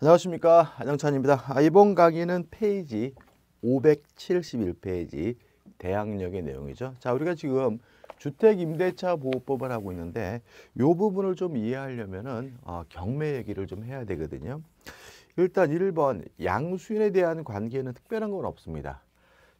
안녕하십니까 안영찬입니다 아, 이번 강의는 페이지 571페이지 대항력의 내용이죠 자 우리가 지금 주택임대차보호법을 하고 있는데 이 부분을 좀 이해하려면 은 어, 아, 경매 얘기를 좀 해야 되거든요 일단 1번 양수인에 대한 관계는 특별한 건 없습니다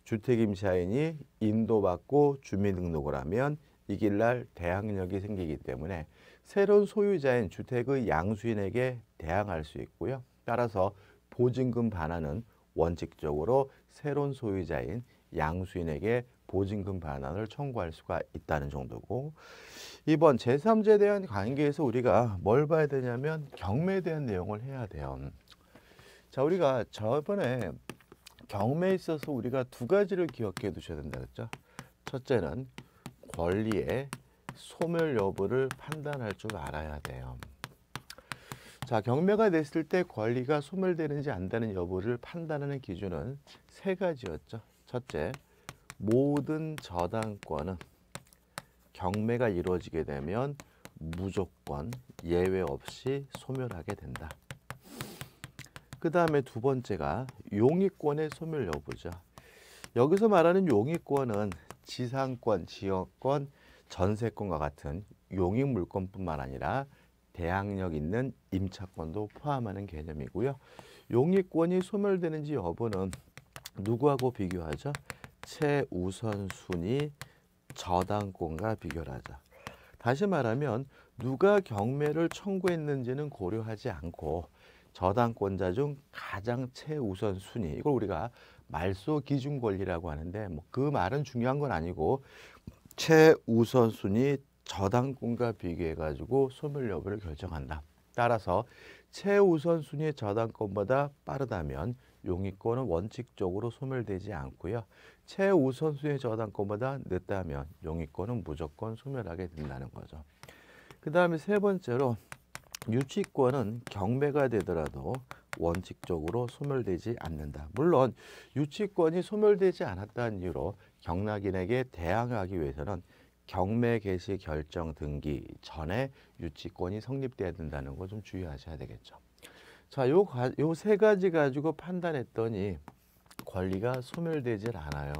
주택임차인이 인도받고 주민등록을 하면 이길 날 대항력이 생기기 때문에 새로운 소유자인 주택의 양수인에게 대항할 수 있고요. 따라서 보증금 반환은 원칙적으로 새로운 소유자인 양수인에게 보증금 반환을 청구할 수가 있다는 정도고 이번 제3자에 대한 관계에서 우리가 뭘 봐야 되냐면 경매에 대한 내용을 해야 돼요. 자 우리가 저번에 경매에 있어서 우리가 두 가지를 기억해 두셔야 된다 그랬죠. 첫째는 권리의 소멸 여부를 판단할 줄 알아야 돼요. 자, 경매가 됐을 때 권리가 소멸되는지 안다는 여부를 판단하는 기준은 세 가지였죠. 첫째, 모든 저당권은 경매가 이루어지게 되면 무조건 예외 없이 소멸하게 된다. 그 다음에 두 번째가 용의권의 소멸 여부죠. 여기서 말하는 용의권은 지상권, 지역권, 전세권과 같은 용익 물권뿐만 아니라 대항력 있는 임차권도 포함하는 개념이고요. 용익권이 소멸되는지 여부는 누구하고 비교하죠? 최우선순위 저당권과 비교 하자. 다시 말하면 누가 경매를 청구했는지는 고려하지 않고 저당권자 중 가장 최우선 순위 이걸 우리가 말소 기준 권리라고 하는데 뭐그 말은 중요한 건 아니고 최우선순위 저당권과 비교해 가지고 소멸 여부를 결정한다. 따라서 최우선순위 저당권보다 빠르다면 용익권은 원칙적으로 소멸되지 않고요. 최우선순위 저당권보다 늦다면 용익권은 무조건 소멸하게 된다는 거죠. 그 다음에 세 번째로 유치권은 경매가 되더라도 원칙적으로 소멸되지 않는다. 물론 유치권이 소멸되지 않았다는 이유로 경락인에게 대항하기 위해서는 경매 개시 결정 등기 전에 유치권이 성립돼야 된다는 거 좀 주의하셔야 되겠죠. 자, 요, 요 세 가지 가지고 판단했더니 권리가 소멸되질 않아요.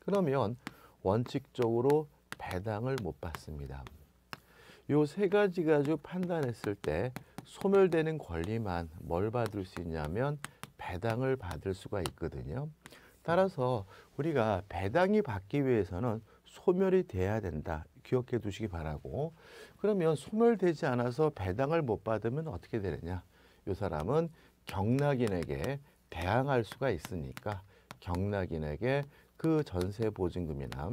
그러면 원칙적으로 배당을 못 받습니다. 요 세 가지 가지고 판단했을 때 소멸되는 권리만 뭘 받을 수 있냐면 배당을 받을 수가 있거든요. 따라서 우리가 배당이 받기 위해서는 소멸이 돼야 된다. 기억해 두시기 바라고 그러면 소멸되지 않아서 배당을 못 받으면 어떻게 되느냐 이 사람은 경락인에게 대항할 수가 있으니까 경락인에게 그 전세보증금이나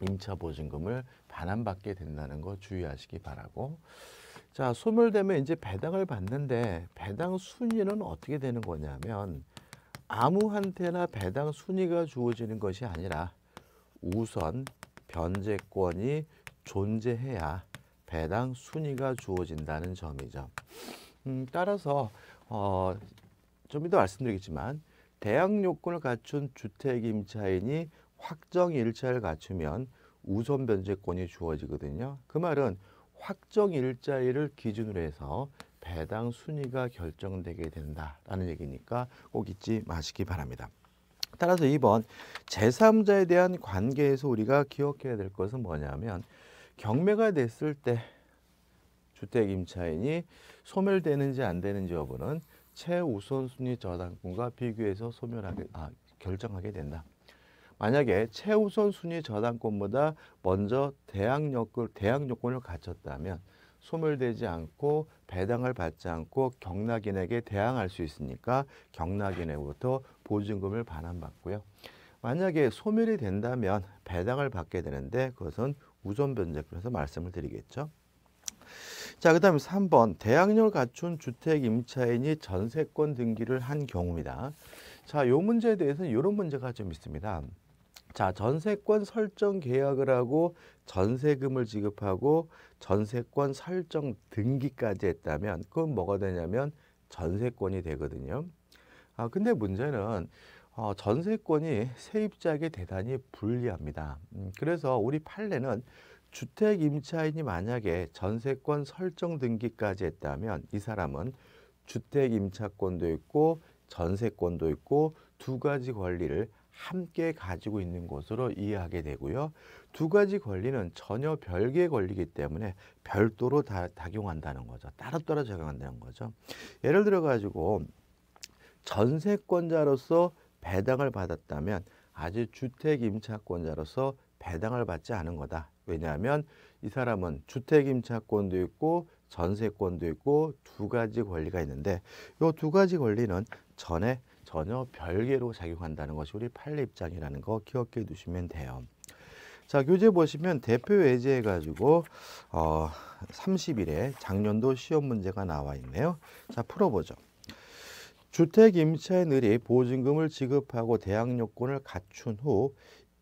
임차보증금을 반환받게 된다는 거 주의하시기 바라고 자 소멸되면 이제 배당을 받는데 배당 순위는 어떻게 되는 거냐면 아무한테나 배당 순위가 주어지는 것이 아니라 우선 변제권이 존재해야 배당 순위가 주어진다는 점이죠. 음, 따라서 어, 좀 이따 말씀드리겠지만 대항 요건을 갖춘 주택 임차인이 확정 일자를 갖추면 우선 변제권이 주어지거든요. 그 말은 확정 일자일을 기준으로 해서 배당 순위가 결정되게 된다라는 얘기니까 꼭 잊지 마시기 바랍니다. 따라서 이번 제3자에 대한 관계에서 우리가 기억해야 될 것은 뭐냐면 경매가 됐을 때 주택 임차인이 소멸되는지 안 되는지 여부는 최우선 순위 저당권과 비교해서 소멸하게 아, 결정하게 된다. 만약에 최우선 순위 저당권보다 먼저 대항 요건 대항 요건을 갖췄다면 소멸되지 않고 배당을 받지 않고 경락인에게 대항할 수 있으니까 경락인에부터 보증금을 반환받고요. 만약에 소멸이 된다면 배당을 받게 되는데 그것은 우선 변제권에서 말씀을 드리겠죠. 자, 그 다음에 3번 대항력 갖춘 주택 임차인이 전세권 등기를 한 경우입니다. 자, 요 문제에 대해서는 이런 문제가 좀 있습니다. 자, 전세권 설정 계약을 하고 전세금을 지급하고 전세권 설정 등기까지 했다면 그건 뭐가 되냐면 전세권이 되거든요. 아, 근데 문제는 어, 전세권이 세입자에게 대단히 불리합니다. 음, 그래서 우리 판례는 주택 임차인이 만약에 전세권 설정 등기까지 했다면 이 사람은 주택 임차권도 있고 전세권도 있고 두 가지 권리를 함께 가지고 있는 것으로 이해하게 되고요. 두 가지 권리는 전혀 별개의 권리이기 때문에 별도로 다 작용한다는 거죠. 따로따로 작용한다는 거죠. 예를 들어 가지고 전세권자로서 배당을 받았다면 아직 주택 임차권자로서 배당을 받지 않은 거다. 왜냐하면 이 사람은 주택 임차권도 있고 전세권도 있고 두 가지 권리가 있는데 이 두 가지 권리는 전에 전혀 별개로 작용한다는 것이 우리 판례 입장이라는 거 기억해 두시면 돼요. 자, 교재 보시면 대표 외제해 가지고 어 30일에 작년도 시험 문제가 나와 있네요. 자, 풀어 보죠. 주택 임차인들이 보증금을 지급하고 대항 요건을 갖춘 후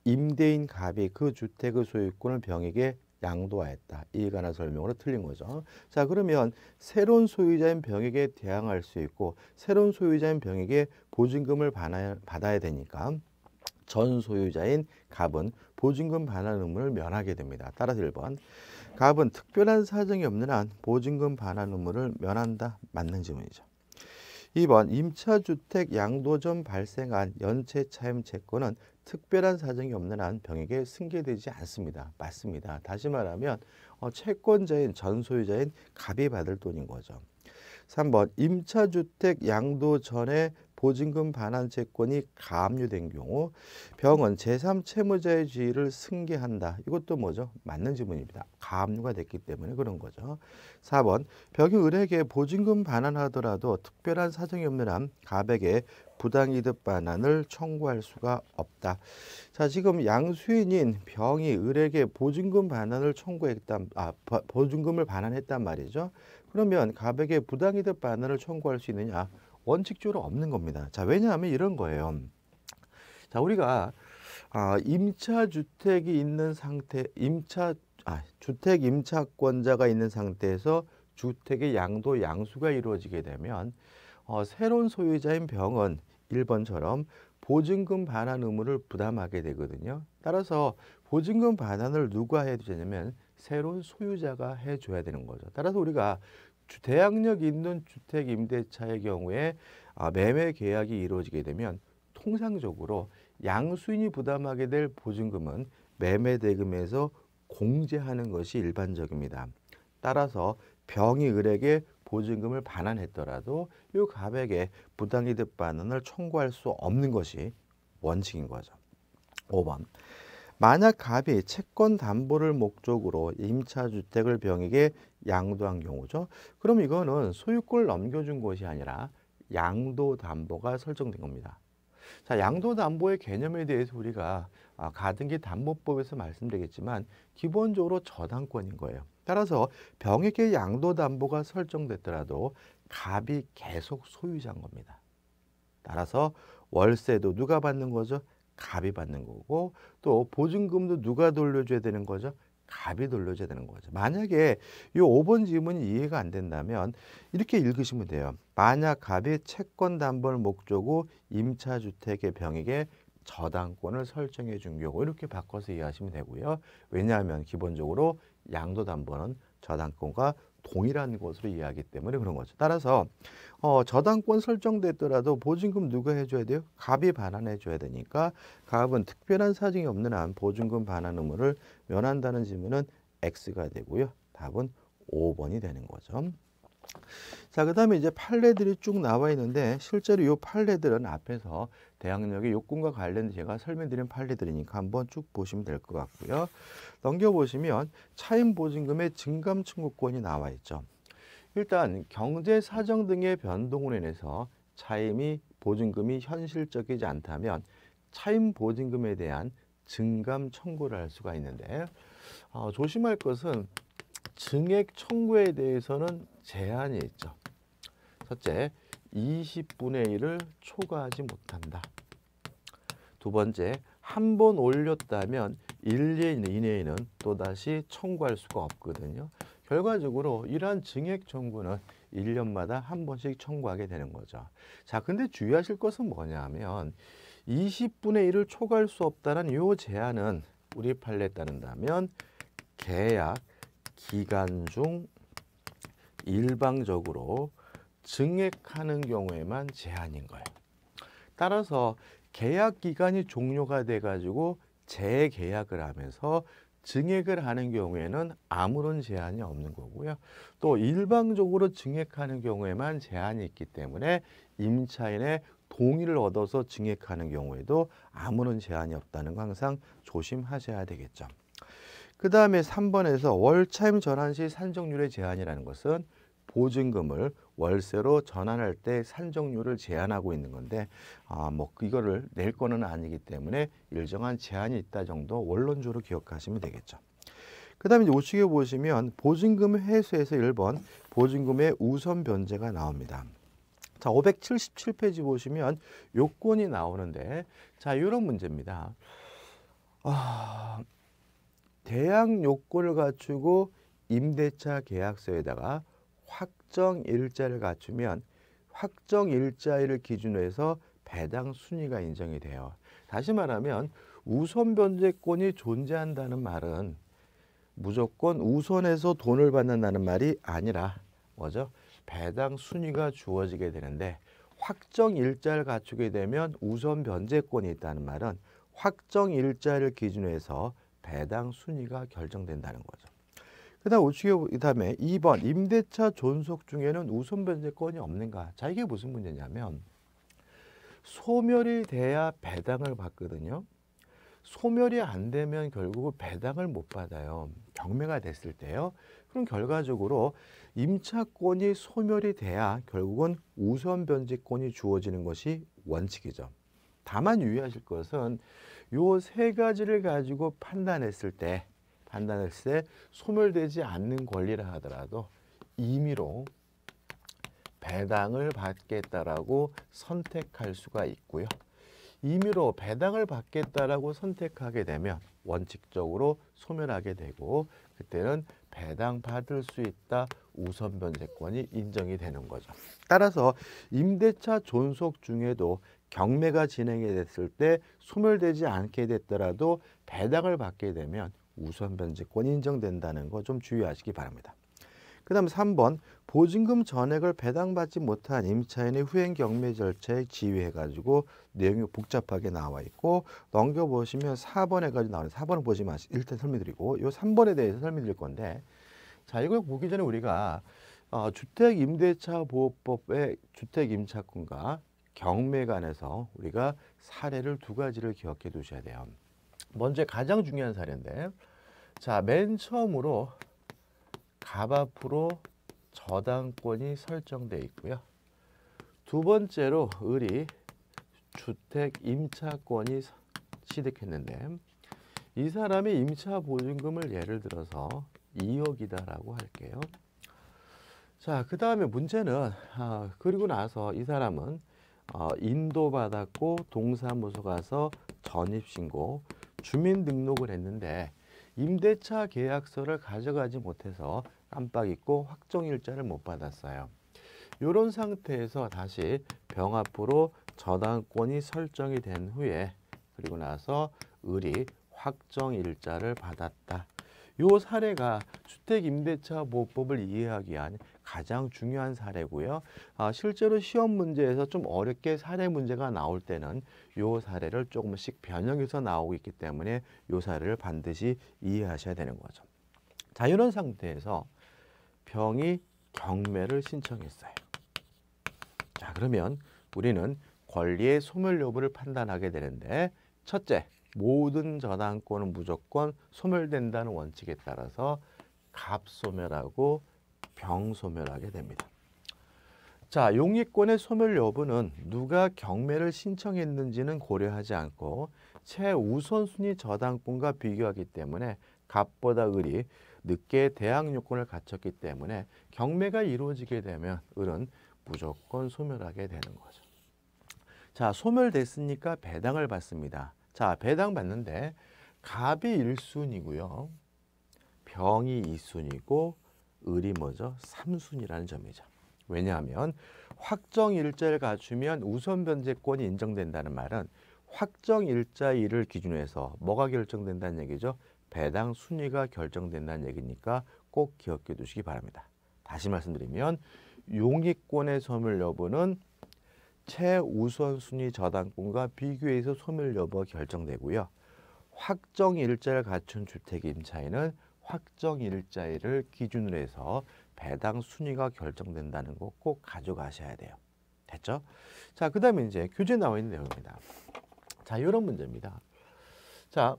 임대인 갑이 그 주택의 소유권을 병에게 양도하였다. 이에 관한 설명으로 틀린 거죠. 자 그러면 새로운 소유자인 병에게 대항할 수 있고 새로운 소유자인 병에게 보증금을 받아야, 되니까 전 소유자인 갑은 보증금 반환 의무를 면하게 됩니다. 따라서 1번 갑은 특별한 사정이 없는 한 보증금 반환 의무를 면한다. 맞는 질문이죠. 2번 임차주택 양도점 발생한 연체차임 채권은 특별한 사정이 없는 한 병에게 승계되지 않습니다. 맞습니다. 다시 말하면 어, 채권자인 전소유자인 갑이 받을 돈인 거죠. 3번 임차주택 양도 전에 보증금 반환 채권이 가압류된 경우 병은 제3채무자의 지위를 승계한다. 이것도 뭐죠? 맞는 지문입니다. 가압류가 됐기 때문에 그런 거죠. 4번 병이 을에게 보증금 반환하더라도 특별한 사정이 없는 한 갑에게 부당이득 반환을 청구할 수가 없다. 자, 지금 양수인인 병이 을에게 보증금 반환을 청구했단, 아, 보증금을 반환했단 말이죠. 그러면 가백에 부당이득 반환을 청구할 수 있느냐? 원칙적으로 없는 겁니다. 자, 왜냐하면 이런 거예요. 자, 우리가 아, 임차 주택이 있는 상태, 임차 아, 주택 임차권자가 있는 상태에서 주택의 양도 양수가 이루어지게 되면 어, 새로운 소유자인 병은 1번처럼 보증금 반환 의무를 부담하게 되거든요. 따라서 보증금 반환을 누가 해야 되냐면 새로운 소유자가 해줘야 되는 거죠. 따라서 우리가 대항력 있는 주택 임대차의 경우에 아, 매매 계약이 이루어지게 되면 통상적으로 양수인이 부담하게 될 보증금은 매매 대금에서 공제하는 것이 일반적입니다. 따라서 병이 을에게 보증금을 반환했더라도 이갑에 부당이득 반환을 청구할 수 없는 것이 원칙인 거죠. 5번 만약 갑이 채권 담보를 목적으로 임차주택을 병에게 양도한 경우죠. 그럼 이거는 소유권을 넘겨준 것이 아니라 양도담보가 설정된 겁니다. 자, 양도담보의 개념에 대해서 우리가 아, 가등기 담보법에서 말씀드리겠지만 기본적으로 저당권인 거예요. 따라서 병에게 양도담보가 설정됐더라도 갑이 계속 소유자인 겁니다. 따라서 월세도 누가 받는 거죠? 갑이 받는 거고 또 보증금도 누가 돌려줘야 되는 거죠? 갑이 돌려줘야 되는 거죠. 만약에 이 5번 질문이 이해가 안 된다면 이렇게 읽으시면 돼요. 만약 갑이 채권 담보를 목적으로 임차주택의 병에게 저당권을 설정해 준 경우 이렇게 바꿔서 이해하시면 되고요. 왜냐하면 기본적으로 양도담보는 저당권과 동일한 것으로 이해하기 때문에 그런 거죠. 따라서 어, 저당권 설정됐더라도 보증금 누가 해줘야 돼요? 갑이 반환해줘야 되니까 갑은 특별한 사정이 없는 한 보증금 반환 의무를 면한다는 지문은 X가 되고요. 답은 5번이 되는 거죠. 자, 그 다음에 이제 판례들이 쭉 나와 있는데 실제로 이 판례들은 앞에서 대항력의 요건과 관련된 제가 설명드린 판례들이니까 한번 쭉 보시면 될 것 같고요. 넘겨보시면 차임보증금의 증감 청구권이 나와 있죠. 일단 경제 사정 등의 변동으로 인해서 차임이 보증금이 현실적이지 않다면 차임 보증금에 대한 증감 청구를 할 수가 있는데 어, 조심할 것은 증액 청구에 대해서는 제한이 있죠. 첫째, 20분의 1을 초과하지 못한다. 두 번째, 한 번 올렸다면 1년 이내에는 또다시 청구할 수가 없거든요. 결과적으로 이러한 증액 청구는 1년마다 한 번씩 청구하게 되는 거죠. 자, 근데 주의하실 것은 뭐냐면 20분의 1을 초과할 수 없다는 이 제한은 우리 판례에 따른다면 계약 기간 중 일방적으로 증액하는 경우에만 제한인 거예요. 따라서 계약 기간이 종료가 돼 가지고 재계약을 하면서 증액을 하는 경우에는 아무런 제한이 없는 거고요. 또 일방적으로 증액하는 경우에만 제한이 있기 때문에 임차인의 동의를 얻어서 증액하는 경우에도 아무런 제한이 없다는 거 항상 조심하셔야 되겠죠. 그 다음에 3번에서 월차임 전환 시 산정률의 제한이라는 것은 보증금을 월세로 전환할 때 산정률을 제한하고 있는 건데 아, 뭐 이거를 낼 거는 아니기 때문에 일정한 제한이 있다 정도 원론적으로 기억하시면 되겠죠. 그 다음에 우측에 보시면 보증금 회수에서 1번 보증금의 우선 변제가 나옵니다. 자, 577페이지 보시면 요건이 나오는데 자, 이런 문제입니다. 아... 대항 요건을 갖추고 임대차 계약서에다가 확정 일자를 갖추면 확정 일자를 기준으로 해서 배당 순위가 인정이 돼요. 다시 말하면 우선 변제권이 존재한다는 말은 무조건 우선해서 돈을 받는다는 말이 아니라 뭐죠? 배당 순위가 주어지게 되는데 확정 일자를 갖추게 되면 우선 변제권이 있다는 말은 확정 일자를 기준으로 해서 배당 순위가 결정된다는 거죠. 그다음 우측에 다음에 2번 임대차 존속 중에는 우선 변제권이 없는가? 자 이게 무슨 문제냐면 소멸이 돼야 배당을 받거든요. 소멸이 안 되면 결국 배당을 못 받아요. 경매가 됐을 때요. 그럼 결과적으로 임차권이 소멸이 돼야 결국은 우선 변제권이 주어지는 것이 원칙이죠. 다만 유의하실 것은 요세 가지를 가지고 판단했을 때 판단했을 때 소멸되지 않는 권리라 하더라도 임의로 배당을 받겠다라고 선택할 수가 있고요. 임의로 배당을 받겠다라고 선택하게 되면 원칙적으로 소멸하게 되고 그때는 배당 받을 수 있다 우선 변제권이 인정이 되는 거죠. 따라서 임대차 존속 중에도 경매가 진행이 됐을 때 소멸되지 않게 됐더라도 배당을 받게 되면 우선 변제권이 인정된다는 거 좀 주의하시기 바랍니다. 그 다음 3번 보증금 전액을 배당받지 못한 임차인의 후행 경매 절차에 지휘해가지고 내용이 복잡하게 나와 있고 넘겨보시면 4번에 가지 나오는 4번을 보시면 일단 설명드리고 요 3번에 대해서 설명드릴 건데 자 이걸 보기 전에 우리가 어, 주택임대차보호법의 주택임차권과 경매에 관해서 우리가 사례를 두 가지를 기억해 두셔야 돼요. 먼저 가장 중요한 사례인데 자, 맨 처음으로 값 앞으로 저당권이 설정돼 있고요. 두 번째로 을이 주택 임차권이 취득했는데 이 사람이 임차 보증금을 예를 들어서 2억이다라고 할게요. 자, 그 다음에 문제는 아, 그리고 나서 이 사람은 어, 인도받았고 동사무소 가서 전입신고 주민등록을 했는데 임대차 계약서를 가져가지 못해서 깜빡 잊고 확정일자를 못 받았어요. 이런 상태에서 다시 병합부로 저당권이 설정이 된 후에 그리고 나서 을이 확정일자를 받았다. 이 사례가 주택임대차보호법을 이해하기 위한 가장 중요한 사례고요. 아, 실제로 시험 문제에서 좀 어렵게 사례 문제가 나올 때는 요 사례를 조금씩 변형해서 나오고 있기 때문에 요 사례를 반드시 이해하셔야 되는 거죠. 자, 이런 상태에서 병이 경매를 신청했어요. 자, 그러면 우리는 권리의 소멸 여부를 판단하게 되는데 첫째, 모든 저당권은 무조건 소멸된다는 원칙에 따라서 갑소멸하고 병소멸하게 됩니다. 자, 용의권의 소멸 여부는 누가 경매를 신청했는지는 고려하지 않고 최우선순위 저당권과 비교하기 때문에 값보다 을이 늦게 대항 요건을 갖췄기 때문에 경매가 이루어지게 되면 을은 무조건 소멸하게 되는 거죠. 자, 소멸됐으니까 배당을 받습니다. 자, 배당 받는데 갑이 1순위고요. 병이 2순위고 을이 먼저 삼순이라는 점이죠. 왜냐하면 확정일자를 갖추면 우선변제권이 인정된다는 말은 확정일자일을 기준으로 해서 뭐가 결정된다는 얘기죠? 배당 순위가 결정된다는 얘기니까 꼭 기억해 두시기 바랍니다. 다시 말씀드리면 용의권의 소멸 여부는 최우선순위 저당권과 비교해서 소멸 여부가 결정되고요. 확정일자를 갖춘 주택 임차인은 확정 일자일을 기준으로 해서 배당 순위가 결정된다는 거 꼭 가져가셔야 돼요. 됐죠? 자, 그 다음에 이제 교재 나와 있는 내용입니다. 자, 이런 문제입니다. 자,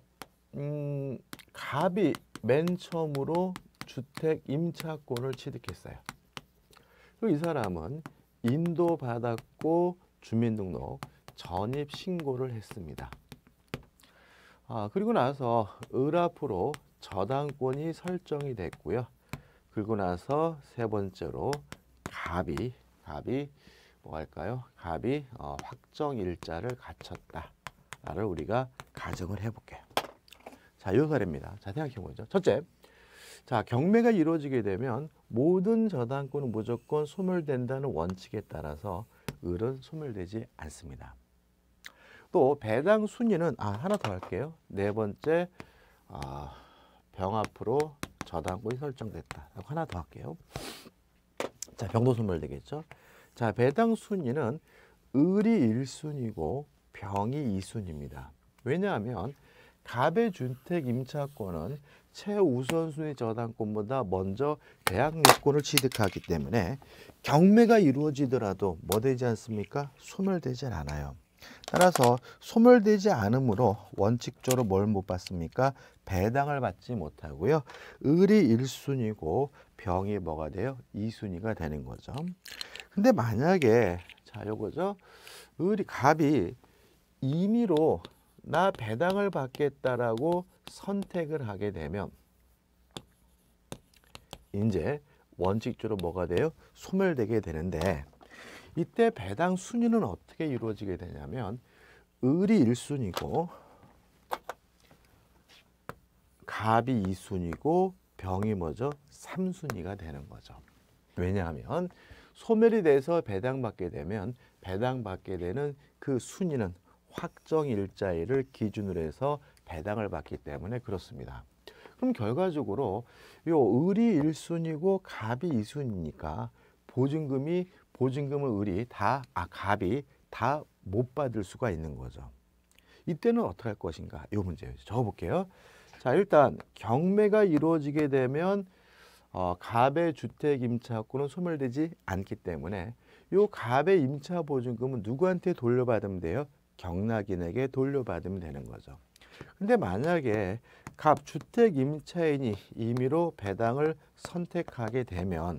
음, 갑이 맨 처음으로 주택 임차권을 취득했어요. 그리고 이 사람은 인도받았고 주민등록 전입 신고를 했습니다. 아, 그리고 나서 을앞으로 저당권이 설정이 됐고요. 그리고 나서 세 번째로 갑이 갑이 뭐할까요? 갑이 어, 확정 일자를 갖췄다를 우리가 가정을 해볼게요. 자, 요 사례입니다. 자, 생각해보죠. 첫째, 자 경매가 이루어지게 되면 모든 저당권은 무조건 소멸된다는 원칙에 따라서 을은 소멸되지 않습니다. 또 배당 순위는 아 하나 더 할게요. 네 번째 아 병앞으로 저당권이 설정됐다. 하나 더 할게요. 자, 병도순물 되겠죠? 자, 배당 순위는 을이 1순위고 병이 2순위입니다. 왜냐하면 갑의 주택 임차권은 최우선순위 저당권보다 먼저 계약요건을 취득하기 때문에 경매가 이루어지더라도 뭐 되지 않습니까? 소멸되질 않아요. 따라서 소멸되지 않으므로 원칙적으로 뭘 못 받습니까? 배당을 받지 못하고요. 을이 일순위고 병이 뭐가 돼요? 이순위가 되는 거죠. 근데 만약에 자 요거죠. 을이 갑이 임의로 나 배당을 받겠다라고 선택을 하게 되면 이제 원칙적으로 뭐가 돼요? 소멸되게 되는데 이때 배당 순위는 어떻게 이루어지게 되냐면 을이 1순위고 갑이 2순위고 병이 뭐죠? 3순위가 되는 거죠. 왜냐하면 소멸이 돼서 배당받게 되면 배당받게 되는 그 순위는 확정 일자일을 기준으로 해서 배당을 받기 때문에 그렇습니다. 그럼 결과적으로 요 을이 1순위고 갑이 2순위니까 보증금이 보증금을 을이 다, 아, 갑이 다 못 받을 수가 있는 거죠. 이때는 어떻게 할 것인가? 이문제 적어볼게요. 자, 일단 경매가 이루어지게 되면 어, 갑의 주택 임차권은 소멸되지 않기 때문에 요 갑의 임차 보증금은 누구한테 돌려받으면 돼요? 경락인에게 돌려받으면 되는 거죠. 근데 만약에 갑 주택 임차인이 임의로 배당을 선택하게 되면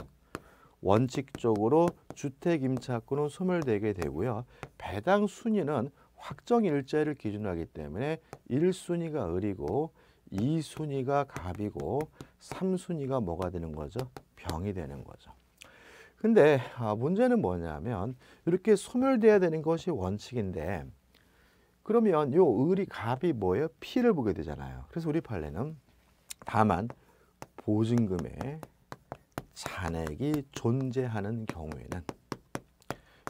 원칙적으로 주택 임차권은 소멸되게 되고요. 배당 순위는 확정 일자를 기준으로 하기 때문에 1순위가 을이고 2순위가 갑이고 3순위가 뭐가 되는 거죠? 병이 되는 거죠. 근데 아, 문제는 뭐냐면 이렇게 소멸돼야 되는 것이 원칙인데 그러면 요 을이 갑이 뭐예요? 피를 보게 되잖아요. 그래서 우리 판례는 다만 보증금에 잔액이 존재하는 경우에는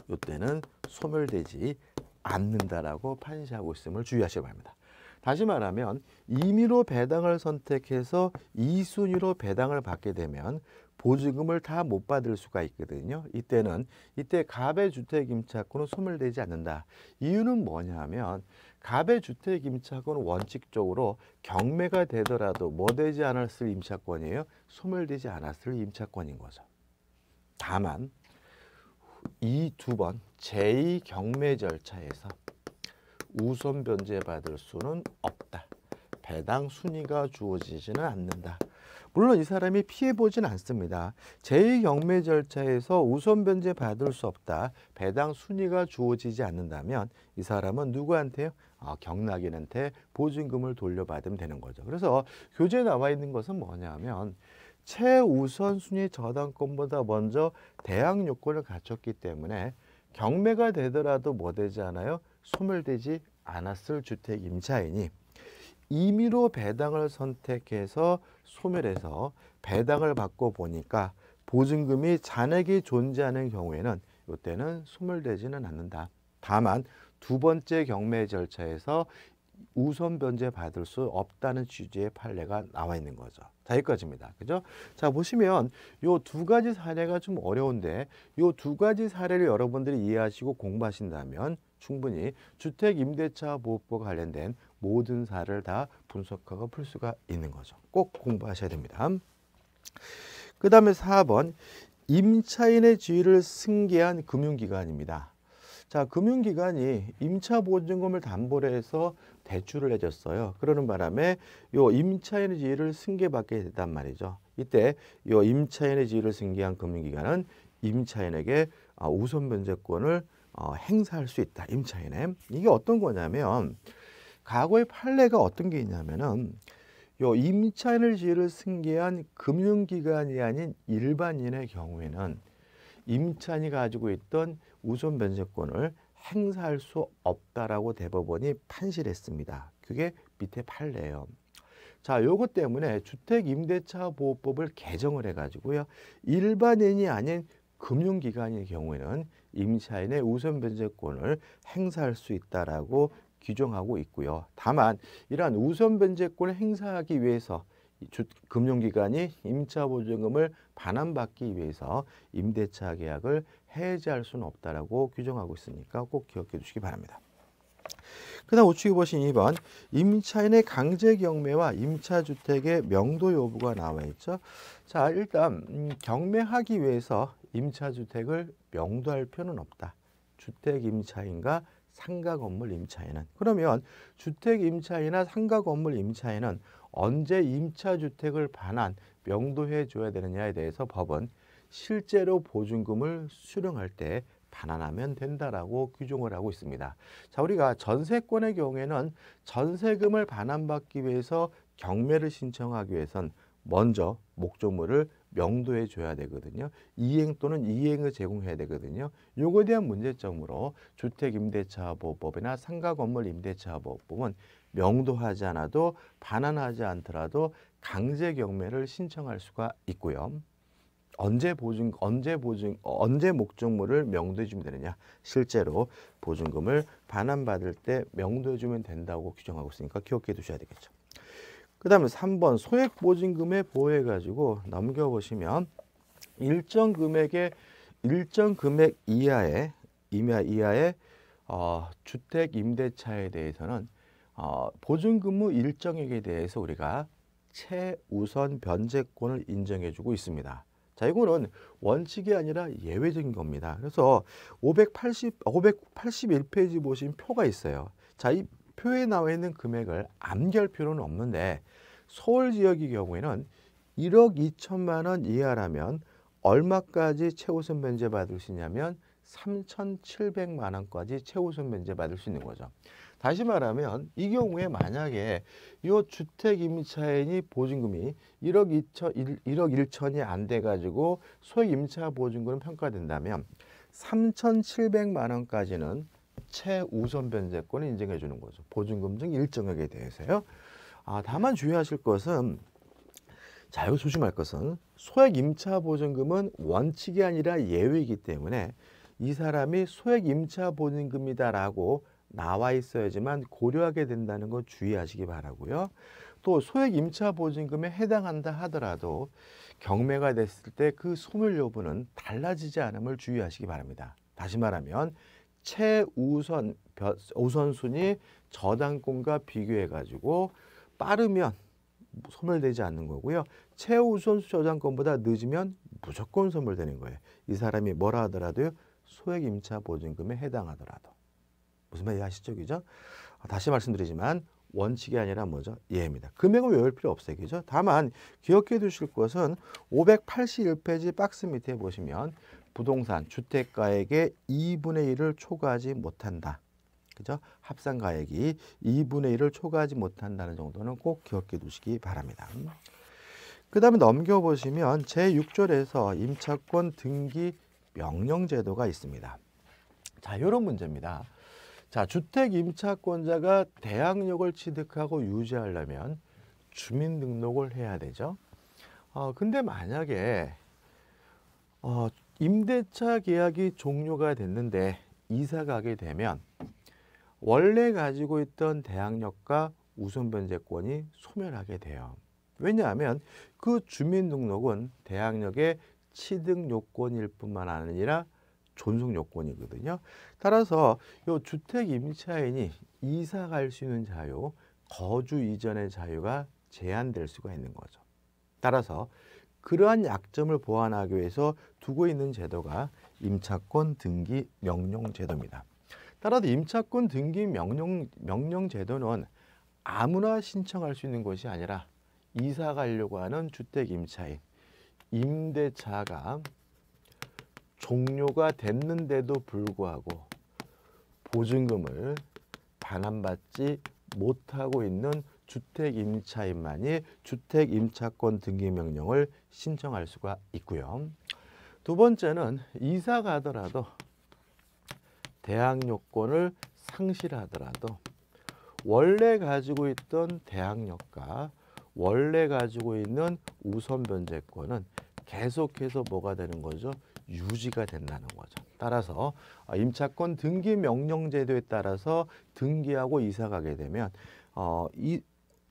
이때는 소멸되지 않는다라고 판시하고 있음을 주의하시기 바랍니다. 다시 말하면 임의로 배당을 선택해서 이순위로 배당을 받게 되면 보증금을 다 못 받을 수가 있거든요. 이때는 이때 갑의 주택임차권은 소멸되지 않는다. 이유는 뭐냐면 가배주택 임차권은 원칙적으로 경매가 되더라도 뭐 되지 않았을 임차권이에요? 소멸되지 않았을 임차권인 거죠. 다만 이 두 번 제2경매 절차에서 우선 변제받을 수는 없다. 배당 순위가 주어지지는 않는다. 물론 이 사람이 피해보진 않습니다. 제2경매 절차에서 우선 변제 받을 수 없다. 배당 순위가 주어지지 않는다면 이 사람은 누구한테요? 아, 경락인한테 보증금을 돌려받으면 되는 거죠. 그래서 교재에 나와 있는 것은 뭐냐면 최우선 순위 저당권보다 먼저 대항 요건을 갖췄기 때문에 경매가 되더라도 뭐 되지 않아요? 소멸되지 않았을 주택 임차인이 임의로 배당을 선택해서 소멸해서 배당을 받고 보니까 보증금이 잔액이 존재하는 경우에는 이때는 소멸되지는 않는다. 다만 두 번째 경매 절차에서 우선 변제 받을 수 없다는 취지의 판례가 나와 있는 거죠. 자, 여기까지입니다. 그죠? 자, 보시면 요 두 가지 사례가 좀 어려운데 요 두 가지 사례를 여러분들이 이해하시고 공부하신다면 충분히 주택 임대차 보호법과 관련된 모든 사례를 다 분석하고 풀 수가 있는 거죠. 꼭 공부하셔야 됩니다. 그 다음에 4번 임차인의 지위를 승계한 금융기관입니다. 자, 금융기관이 임차 보증금을 담보로 해서 대출을 해줬어요. 그러는 바람에 요임차인의지위를 승계받게 됐단 말이죠. 이때 요임차인의지위를 승계한 금융기관은 임차인에게 아, 우선 변제권을 어, 행사할 수 있다. 임차인에. 이게 어떤 거냐면 과거의 판례가 어떤 게 있냐면은 요임차인너지위를 승계한 금융기관이 아닌 일반인의 경우에는 임차인이 가지고 있던 우선 변제권을 행사할 수 없다라고 대법원이 판시했습니다. 그게 밑에 판례예요. 자, 요것 때문에 주택임대차보호법을 개정을 해가지고요. 일반인이 아닌 금융기관의 경우에는 임차인의 우선 변제권을 행사할 수 있다라고 규정하고 있고요. 다만 이러한 우선 변제권을 행사하기 위해서 주, 금융기관이 임차보증금을 반환받기 위해서 임대차 계약을 해제할 수는 없다라고 규정하고 있으니까 꼭 기억해 주시기 바랍니다. 그 다음 우측에 보신 2번 임차인의 강제 경매와 임차주택의 명도 여부가 나와 있죠. 자 일단 음, 경매하기 위해서 임차주택을 명도할 필요는 없다. 주택 임차인과 상가 건물 임차인은 그러면 주택 임차인이나 상가 건물 임차인은 언제 임차주택을 반환 명도해 줘야 되느냐에 대해서 법은 실제로 보증금을 수령할 때 반환하면 된다라고 규정을 하고 있습니다. 자, 우리가 전세권의 경우에는 전세금을 반환받기 위해서 경매를 신청하기 위해선 먼저 목적물을 명도해 줘야 되거든요. 이행 또는 이행을 제공해야 되거든요. 요거에 대한 문제점으로 주택임대차보호법이나 상가건물임대차보호법은 명도하지 않아도 반환하지 않더라도 강제 경매를 신청할 수가 있고요. 언제 보증 언제 보증 언제 목적물을 명도해 주면 되느냐 실제로 보증금을 반환받을 때 명도해 주면 된다고 규정하고 있으니까 기억해 두셔야 되겠죠. 그 다음에 3번 소액 보증금에 보호해 가지고 넘겨보시면 일정 금액의 일정 금액 이하의 임야 이하의 어, 주택 임대차에 대해서는 어, 보증금의 일정액에 대해서 우리가 최우선 변제권을 인정해주고 있습니다. 자, 이거는 원칙이 아니라 예외적인 겁니다. 그래서 580, 581페이지 보시 표가 있어요. 자, 이 표에 나와 있는 금액을 암기할 필요는 없는데 서울 지역의 경우에는 1억 2천만 원 이하라면 얼마까지 최우선 면제 받을 수 있냐면 3,700만 원까지 최우선 면제 받을 수 있는 거죠. 다시 말하면 이 경우에 만약에 이 주택 임차인이 보증금이 1억 2천 1억 1천이 안돼 가지고 소액 임차 보증금 평가된다면 3,700만 원까지는 최우선 변제권을 인정해 주는 거죠. 보증금 중 일정액에 대해서요. 아, 다만 주의하실 것은 자유 조심할 것은 소액 임차 보증금은 원칙이 아니라 예외이기 때문에 이 사람이 소액 임차 보증금이다라고 나와 있어야지만 고려하게 된다는 건 주의하시기 바라고요. 또 소액 임차 보증금에 해당한다 하더라도 경매가 됐을 때 그 소멸 여부는 달라지지 않음을 주의하시기 바랍니다. 다시 말하면 최우선 우선순위 저당권과 비교해 가지고 빠르면 소멸되지 않는 거고요. 최우선 저당권보다 늦으면 무조건 소멸되는 거예요. 이 사람이 뭐라 하더라도 소액 임차 보증금에 해당하더라도. 무슨 말이 하시죠그죠 아, 다시 말씀드리지만 원칙이 아니라 뭐죠? 예입니다. 금액은 외울 필요 없어요. 그죠? 다만 기억해 두실 것은 581페이지 박스 밑에 보시면 부동산 주택가액의 2분의 1을 초과하지 못한다. 그죠? 합산 가액이 2분의 1을 초과하지 못한다는 정도는 꼭 기억해 두시기 바랍니다. 그 다음에 넘겨보시면 제6절에서 임차권 등기 명령제도가 있습니다. 자, 이런 문제입니다. 자, 주택 임차권자가 대항력을 취득하고 유지하려면 주민등록을 해야 되죠. 어, 근데 만약에 어, 임대차 계약이 종료가 됐는데 이사 가게 되면 원래 가지고 있던 대항력과 우선 변제권이 소멸하게 돼요. 왜냐하면 그 주민등록은 대항력의 취득 요건일 뿐만 아니라 존속 요건이거든요. 따라서 이 주택 임차인이 이사 갈 수 있는 자유, 거주 이전의 자유가 제한될 수가 있는 거죠. 따라서 그러한 약점을 보완하기 위해서 두고 있는 제도가 임차권 등기 명령 제도입니다. 따라서 임차권 등기 명령, 명령 제도는 아무나 신청할 수 있는 것이 아니라 이사 가려고 하는 주택 임차인, 임대차가 종료가 됐는데도 불구하고 보증금을 반환받지 못하고 있는 주택임차인만이 주택임차권 등기명령을 신청할 수가 있고요. 두 번째는 이사 가더라도 대항요건을 상실하더라도 원래 가지고 있던 대항력과 원래 가지고 있는 우선 변제권은 계속해서 뭐가 되는 거죠? 유지가 된다는 거죠. 따라서 아, 임차권 등기 명령 제도에 따라서 등기하고 이사 가게 되면 어, 이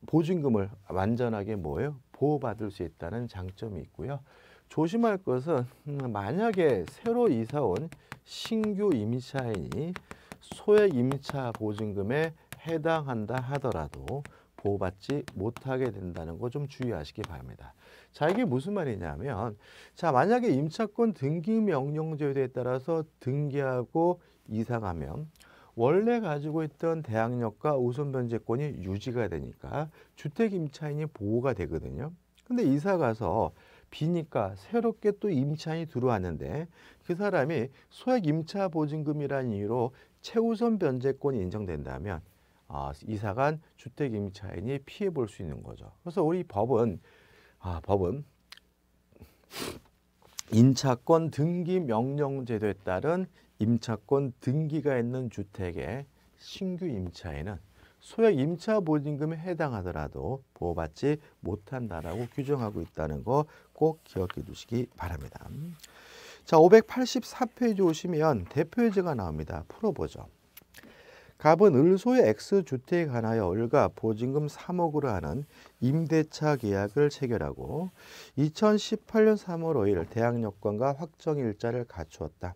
보증금을 완전하게 뭐예요? 보호받을 수 있다는 장점이 있고요. 조심할 것은 음, 만약에 새로 이사 온 신규 임차인이 소액 임차 보증금에 해당한다 하더라도 보호받지 못하게 된다는 거 좀 주의하시기 바랍니다. 자, 이게 무슨 말이냐면 자, 만약에 임차권 등기 명령제도에 따라서 등기하고 이사 가면 원래 가지고 있던 대항력과 우선 변제권이 유지가 되니까 주택 임차인이 보호가 되거든요. 근데 이사 가서 비니까 새롭게 또 임차인이 들어왔는데 그 사람이 소액 임차 보증금이라는 이유로 최우선 변제권이 인정된다면 아, 이사간 주택 임차인이 피해 볼 수 있는 거죠. 그래서 우리 법은 아, 법은 임차권 등기 명령 제도에 따른 임차권 등기가 있는 주택의 신규 임차에는 소액 임차 보증금에 해당하더라도 보호받지 못한다라고 규정하고 있다는 거 꼭 기억해 두시기 바랍니다. 자, 583페이지 오시면 대표예제가 나옵니다. 풀어보죠. 갑은 을소의 X주택에 관하여 을과 보증금 3억으로 하는 임대차 계약을 체결하고 2018년 3월 5일 대항력관과 확정일자를 갖추었다.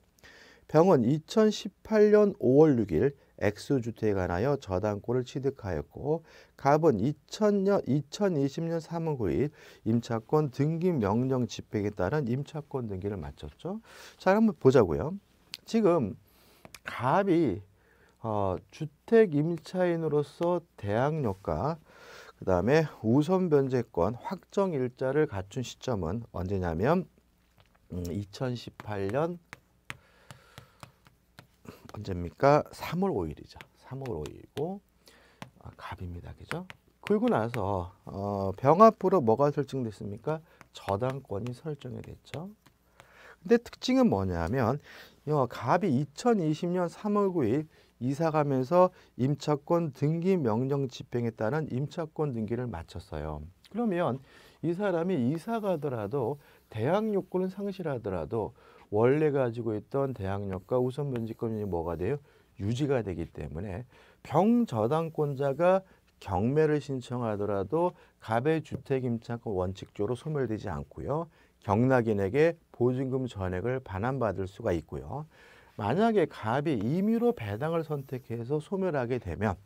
병은 2018년 5월 6일 X주택에 관하여 저당권을 취득하였고 갑은 2000년, 2020년 3월 9일 임차권 등기 명령 집행에 따른 임차권 등기를 마쳤죠. 자, 한번 보자고요. 지금 갑이 어, 주택 임차인으로서 대항력과 그 다음에 우선 변제권 확정 일자를 갖춘 시점은 언제냐면 음, 2018년 언제입니까? 3월 5일이죠. 3월 5일이고 아, 갑입니다. 그죠? 그리고 나서 어, 병합부로 뭐가 설정됐습니까? 저당권이 설정이 됐죠. 근데 특징은 뭐냐면 어, 갑이 2020년 3월 9일 이사가면서 임차권 등기 명령 집행에 따른 임차권 등기를 마쳤어요. 그러면 이 사람이 이사가더라도 대항 요건을 상실하더라도 원래 가지고 있던 대항력과 우선 면직권이 뭐가 돼요? 유지가 되기 때문에 병저당권자가 경매를 신청하더라도 갑의 주택 임차권 원칙적으로 소멸되지 않고요. 경락인에게 보증금 전액을 반환받을 수가 있고요. 만약에 갑이 임의로 배당을 선택해서 소멸하게 되면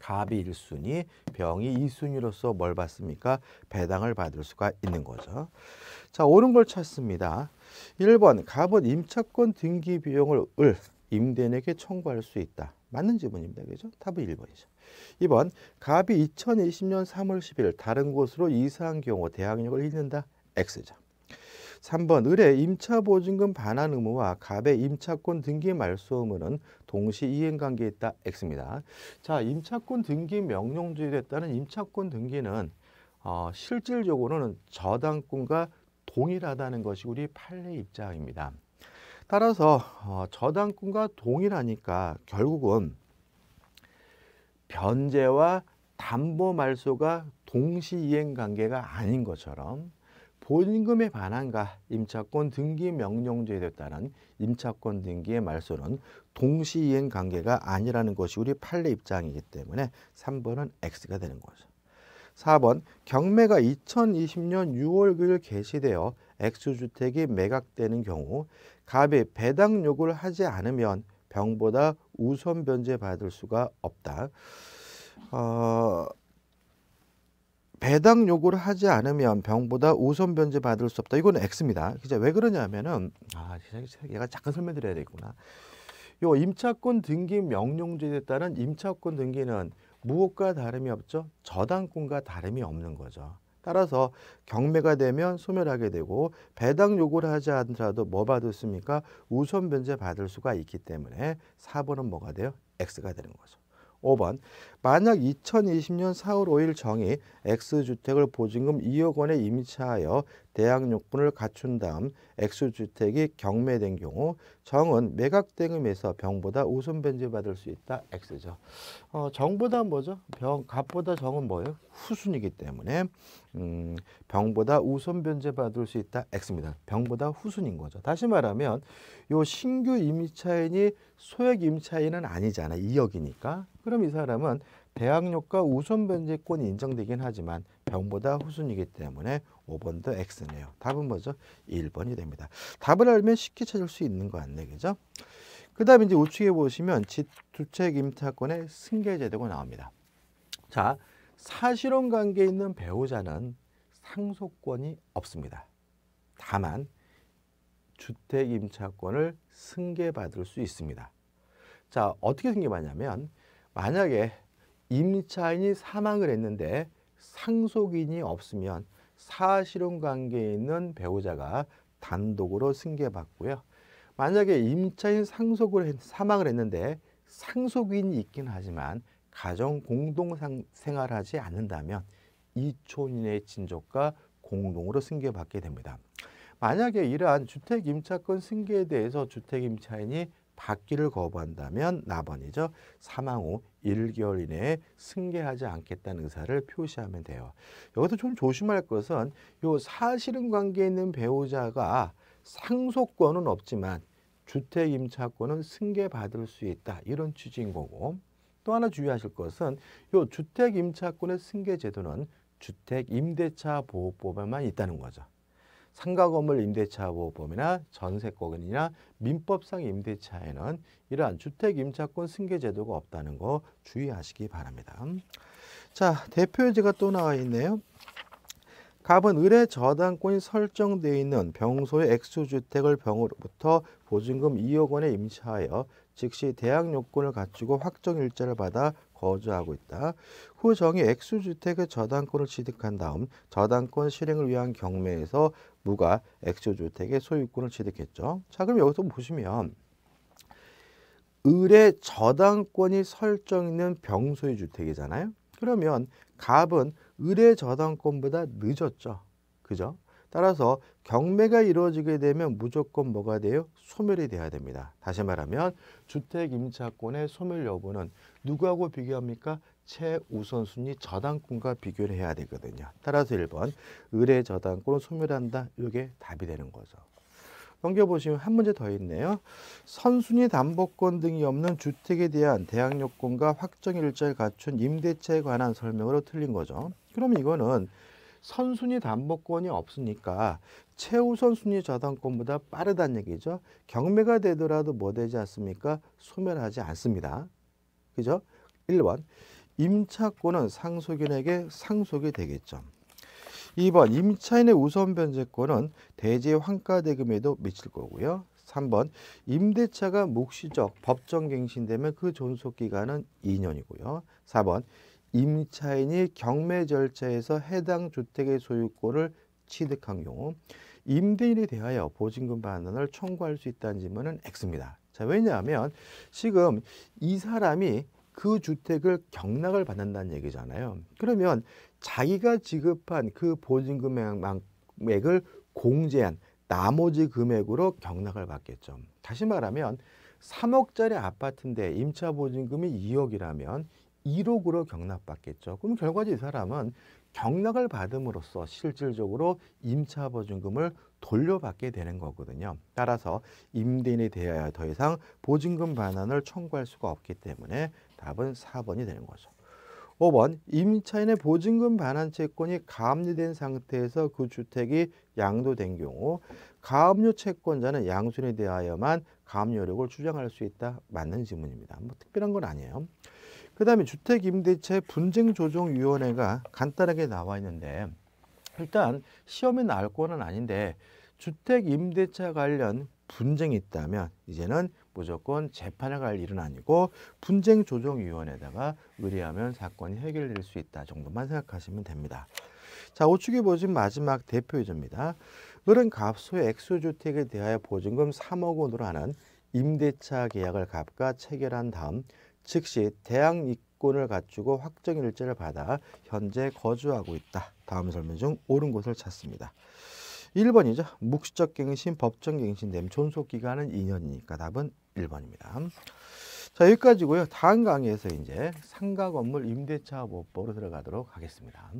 갑이 1순위 병이 2순위로서뭘 받습니까? 배당을 받을 수가 있는 거죠. 자, 옳은 걸 찾습니다. 일번 갑은 임차권 등기 비용을 을 임대인에게 청구할 수 있다. 맞는 지문입니다. 그죠? 답은 일번이죠이번 갑이 이천이십 년삼월십일 다른 곳으로 이사한 경우 대항력을 잃는다. X죠. 3번 을의 임차보증금 반환 의무와 갑의 임차권 등기 말소 의무는 동시 이행관계에 있다 X입니다. 자, 임차권 등기 명령주의에 따른 임차권 등기는 어, 실질적으로는 저당권과 동일하다는 것이 우리 판례 입장입니다. 따라서 어, 저당권과 동일하니까 결국은 변제와 담보 말소가 동시 이행관계가 아닌 것처럼 보증금에 반환과 임차권 등기 명령제에 됐다는 임차권 등기의 말소는 동시이행 관계가 아니라는 것이 우리 판례 입장이기 때문에 3번은 X가 되는 거죠. 4번 경매가 2020년 6월 9일 개시되어 X주택이 매각되는 경우 갑이 배당 요구를 하지 않으면 병보다 우선 변제받을 수가 없다. 어, 배당 요구를 하지 않으면 병보다 우선 변제 받을 수 없다. 이건 X입니다. 이제 왜 그러냐면은 아, 얘가 잠깐 설명드려야 되겠구나. 요 임차권 등기 명령제에 따른 임차권 등기는 무엇과 다름이 없죠? 저당권과 다름이 없는 거죠. 따라서 경매가 되면 소멸하게 되고 배당 요구를 하지 않더라도 뭐 받을 수니까 우선 변제 받을 수가 있기 때문에 4번은 뭐가 돼요? X가 되는 거죠. 5번 만약 2020년 4월 5일 정의 X주택을 보증금 2억 원에 임차하여 대항 요건을 갖춘 다음 X주택이 경매된 경우 정은 매각대금에서 병보다 우선 변제받을 수 있다 X죠. 어, 정보다 뭐죠? 병, 값보다 정은 뭐예요? 후순이기 때문에 음, 병보다 우선 변제받을 수 있다 X입니다. 병보다 후순인 거죠. 다시 말하면 요 신규 임차인이 소액 임차인은 아니잖아. 2억이니까. 그럼 이 사람은 대항력과 우선 변제권이 인정되긴 하지만 병보다 후순이기 때문에 5번도 X네요. 답은 뭐죠? 1번이 됩니다. 답을 알면 쉽게 찾을 수 있는 거 같네. 그죠? 그 다음에 이제 우측에 보시면 주택 임차권의 승계 제도가 나옵니다. 자, 사실혼 관계에 있는 배우자는 상속권이 없습니다. 다만 주택 임차권을 승계받을 수 있습니다. 자, 어떻게 승계받냐면 만약에 임차인이 사망을 했는데 상속인이 없으면 사실혼 관계에 있는 배우자가 단독으로 승계받고요. 만약에 임차인 상속을 사망을 했는데 상속인이 있긴 하지만 가정 공동 생활하지 않는다면 이촌인의 친족과 공동으로 승계받게 됩니다. 만약에 이러한 주택 임차권 승계에 대해서 주택 임차인이 받기를 거부한다면 나번이죠. 사망 후 1개월 이내에 승계하지 않겠다는 의사를 표시하면 돼요. 여기서 좀 조심할 것은 요 사실은 관계에 있는 배우자가 상속권은 없지만 주택 임차권은 승계받을 수 있다. 이런 취지인 거고 또 하나 주의하실 것은 요 주택 임차권의 승계 제도는 주택 임대차 보호법에만 있다는 거죠. 상가 건물 임대차 보호법이나 전세권이나 민법상 임대차에는 이러한 주택 임차권 승계 제도가 없다는 거 주의하시기 바랍니다. 자, 대표 예가또 나와 있네요. 갑은 의뢰 저당권이 설정되어 있는 병소의 액수주택을 병으로부터 보증금 2억 원에 임차하여 즉시 대항 요건을 갖추고 확정일자를 받아 거주하고 있다. 후 정이 액수주택의 저당권을 취득한 다음 저당권 실행을 위한 경매에서 무가 액수주택의 소유권을 취득했죠. 자 그럼 여기서 보시면 을의 저당권이 설정 있는 병소유 주택이잖아요. 그러면 갑은 을의 저당권보다 늦었죠. 그죠? 따라서 경매가 이루어지게 되면 무조건 뭐가 돼요? 소멸이 돼야 됩니다. 다시 말하면 주택 임차권의 소멸 여부는 누구하고 비교합니까? 최우선순위 저당권과 비교를 해야 되거든요. 따라서 1번 의뢰 저당권을 소멸한다. 이게 답이 되는 거죠. 넘겨보시면 한 문제 더 있네요. 선순위 담보권 등이 없는 주택에 대한 대항요건과 확정일자를 갖춘 임대차에 관한 설명으로 틀린 거죠. 그럼 이거는 선순위 담보권이 없으니까 최우선 순위 저당권보다 빠르다는 얘기죠. 경매가 되더라도 뭐 되지 않습니까? 소멸하지 않습니다. 그죠? 1번 임차권은 상속인에게 상속이 되겠죠. 2번 임차인의 우선 변제권은 대지 환가 대금에도 미칠 거고요. 3번 임대차가 묵시적 법정 갱신되면 그 존속기간은 2년이고요. 4번 임차인이 경매 절차에서 해당 주택의 소유권을 취득한 경우 임대인에 대하여 보증금 반환을 청구할 수 있다는 질문은 X입니다. 자, 왜냐하면 지금 이 사람이 그 주택을 경락을 받는다는 얘기잖아요. 그러면 자기가 지급한 그 보증금액을 공제한 나머지 금액으로 경락을 받겠죠. 다시 말하면 3억짜리 아파트인데 임차 보증금이 2억이라면 1억으로 경납받겠죠 그럼 결과적으로 이 사람은 경락을 받음으로써 실질적으로 임차 보증금을 돌려받게 되는 거거든요. 따라서 임대인에 대하여 더 이상 보증금 반환을 청구할 수가 없기 때문에 답은 4번이 되는 거죠. 5번 임차인의 보증금 반환 채권이 가압류된 상태에서 그 주택이 양도된 경우 가압류 채권자는 양수에 대하여만 가압류력을 주장할 수 있다. 맞는 질문입니다. 뭐 특별한 건 아니에요. 그다음에 주택임대차 분쟁조정위원회가 간단하게 나와 있는데 일단 시험에 나올 거는 아닌데 주택임대차 관련 분쟁이 있다면 이제는 무조건 재판에갈 일은 아니고 분쟁조정위원회에다가 의뢰하면 사건이 해결될 수 있다 정도만 생각하시면 됩니다. 자, 우측에 보신 마지막 대표이조입니다. 을은 갑소의 액수주택에 대하여 보증금 3억 원으로 하는 임대차 계약을 갑과 체결한 다음 즉시 대학 이권을 갖추고 확정일자를 받아 현재 거주하고 있다. 다음 설명 중 옳은 곳을 찾습니다. 1번이죠. 묵시적 갱신, 법정 갱신, 됨 존속 기간은 2년이니까 답은 1번입니다. 자 여기까지고요. 다음 강의에서 이제 상가 건물 임대차 보호법으로 들어가도록 하겠습니다.